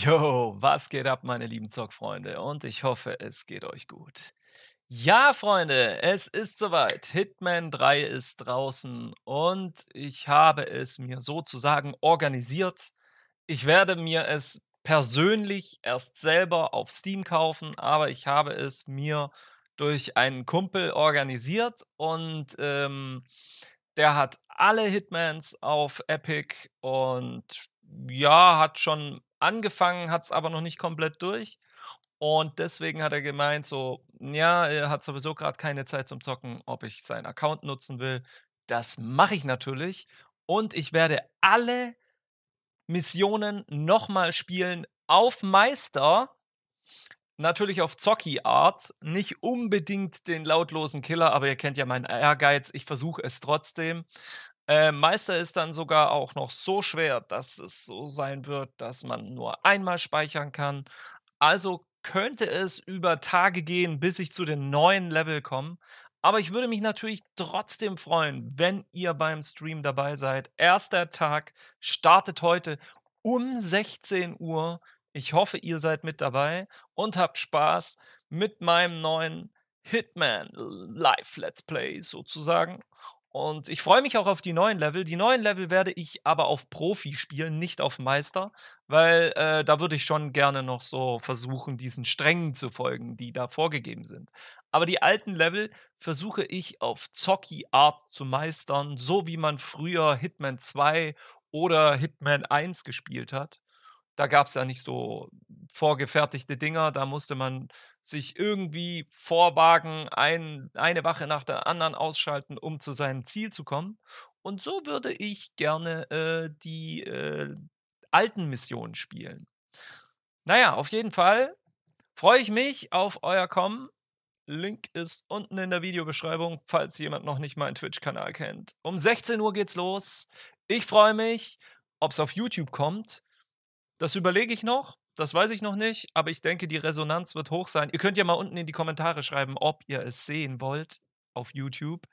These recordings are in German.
Yo, was geht ab, meine lieben Zockfreunde? Und ich hoffe, es geht euch gut. Ja, Freunde, es ist soweit. Hitman 3 ist draußen und ich habe es mir sozusagen organisiert. Ich werde mir es persönlich erst selber auf Steam kaufen, aber ich habe es mir durch einen Kumpel organisiert und ähm, der hat alle Hitmans auf Epic und ja, hat schon Angefangen hat es aber noch nicht komplett durch. Und deswegen hat er gemeint, so, ja, er hat sowieso gerade keine Zeit zum Zocken, ob ich seinen Account nutzen will. Das mache ich natürlich. Und ich werde alle Missionen nochmal spielen auf Meister. Natürlich auf Zocki-Art. Nicht unbedingt den lautlosen Killer, aber ihr kennt ja meinen Ehrgeiz. Ich versuche es trotzdem. Äh, Meister ist dann sogar auch noch so schwer, dass es so sein wird, dass man nur einmal speichern kann. Also könnte es über Tage gehen, bis ich zu den neuen Level komme. Aber ich würde mich natürlich trotzdem freuen, wenn ihr beim Stream dabei seid. Erster Tag startet heute um 16 Uhr. Ich hoffe, ihr seid mit dabei und habt Spaß mit meinem neuen Hitman Live Let's Play sozusagen. Und ich freue mich auch auf die neuen Level. Die neuen Level werde ich aber auf Profi spielen, nicht auf Meister, weil äh, da würde ich schon gerne noch so versuchen, diesen Strängen zu folgen, die da vorgegeben sind. Aber die alten Level versuche ich auf Zocki-Art zu meistern, so wie man früher Hitman 2 oder Hitman 1 gespielt hat da gab es ja nicht so vorgefertigte Dinger, da musste man sich irgendwie vorwagen, ein, eine Wache nach der anderen ausschalten, um zu seinem Ziel zu kommen. Und so würde ich gerne äh, die äh, alten Missionen spielen. Naja, auf jeden Fall freue ich mich auf euer Kommen. Link ist unten in der Videobeschreibung, falls jemand noch nicht meinen Twitch-Kanal kennt. Um 16 Uhr geht's los. Ich freue mich, ob es auf YouTube kommt. Das überlege ich noch. Das weiß ich noch nicht, aber ich denke, die Resonanz wird hoch sein. Ihr könnt ja mal unten in die Kommentare schreiben, ob ihr es sehen wollt auf YouTube.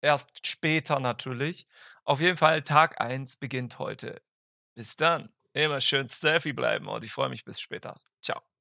Erst später natürlich. Auf jeden Fall, Tag 1 beginnt heute. Bis dann. Immer schön Selfie bleiben und ich freue mich bis später. Ciao.